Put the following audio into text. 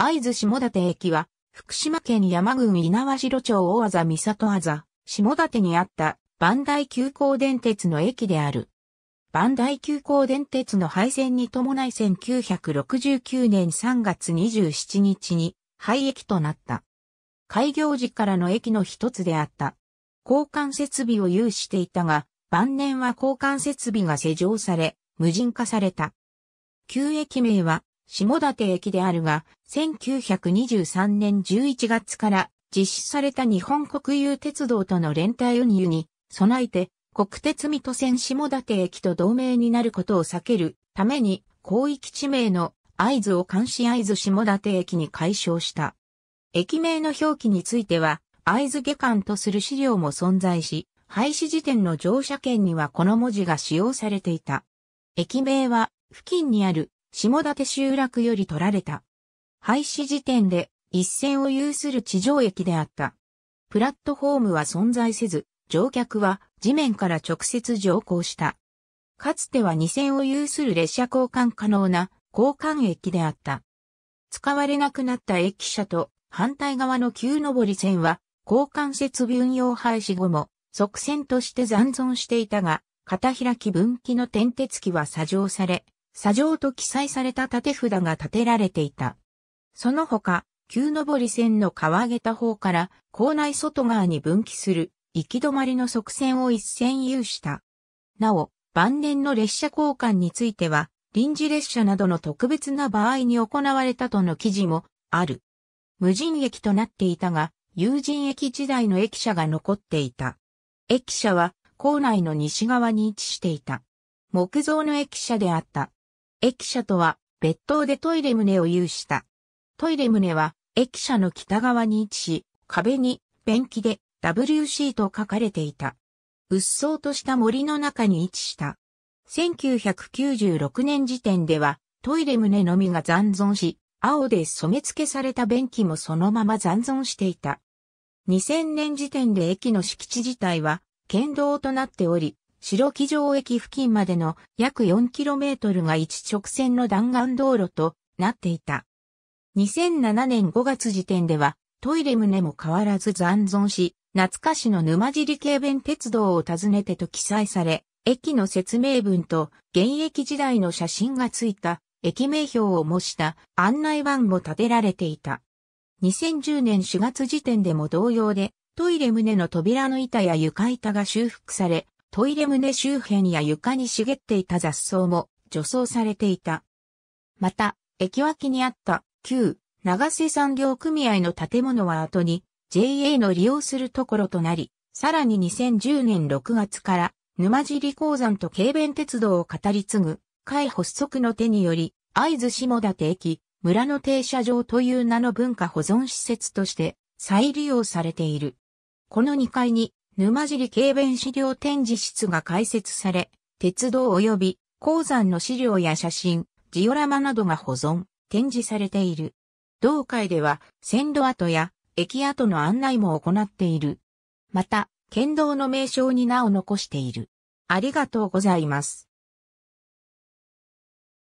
会津下館駅は、福島県山郡稲葉城町大技三里あ下館にあった万代急行電鉄の駅である。万代急行電鉄の廃線に伴い1969年3月27日に廃駅となった。開業時からの駅の一つであった。交換設備を有していたが、晩年は交換設備が施錠され、無人化された。旧駅名は下館駅であるが、1923年11月から実施された日本国有鉄道との連帯運輸に備えて、国鉄水戸線下館駅と同盟になることを避けるために、広域地名の合図を監視合図下館駅に解消した。駅名の表記については、合図下館とする資料も存在し、廃止時点の乗車券にはこの文字が使用されていた。駅名は、付近にある下館集落より取られた。廃止時点で一線を有する地上駅であった。プラットフォームは存在せず、乗客は地面から直接乗降した。かつては二線を有する列車交換可能な交換駅であった。使われなくなった駅舎と反対側の急上り線は交換設備運用廃止後も側線として残存していたが、片開き分岐の点鉄機は作上され、砂上と記載された立て札が立てられていた。その他、旧上り線の川上げた方から校内外側に分岐する行き止まりの側線を一線有した。なお、晩年の列車交換については、臨時列車などの特別な場合に行われたとの記事もある。無人駅となっていたが、有人駅時代の駅舎が残っていた。駅舎は、校内の西側に位置していた。木造の駅舎であった。駅舎とは別棟でトイレ棟を有した。トイレ棟は駅舎の北側に位置し、壁に便器で WC と書かれていた。鬱蒼とした森の中に位置した。1996年時点ではトイレ棟のみが残存し、青で染め付けされた便器もそのまま残存していた。2000年時点で駅の敷地自体は県道となっており、白木城駅付近までの約 4km が一直線の弾丸道路となっていた。2007年5月時点ではトイレ棟も変わらず残存し、懐かしの沼尻軽便鉄道を訪ねてと記載され、駅の説明文と現役時代の写真がついた駅名標を模した案内板も建てられていた。2010年4月時点でも同様で、トイレ棟の扉の板や床板が修復され、トイレ棟周辺や床に茂っていた雑草も除草されていた。また、駅脇にあった旧長瀬産業組合の建物は後に JA の利用するところとなり、さらに2010年6月から沼尻鉱山と軽便鉄道を語り継ぐ会発足の手により、合津下館駅、村の停車場という名の文化保存施設として再利用されている。この2階に沼尻軽便資料展示室が開設され、鉄道及び鉱山の資料や写真、ジオラマなどが保存、展示されている。同会では線路跡や駅跡の案内も行っている。また、県道の名称に名を残している。ありがとうございます。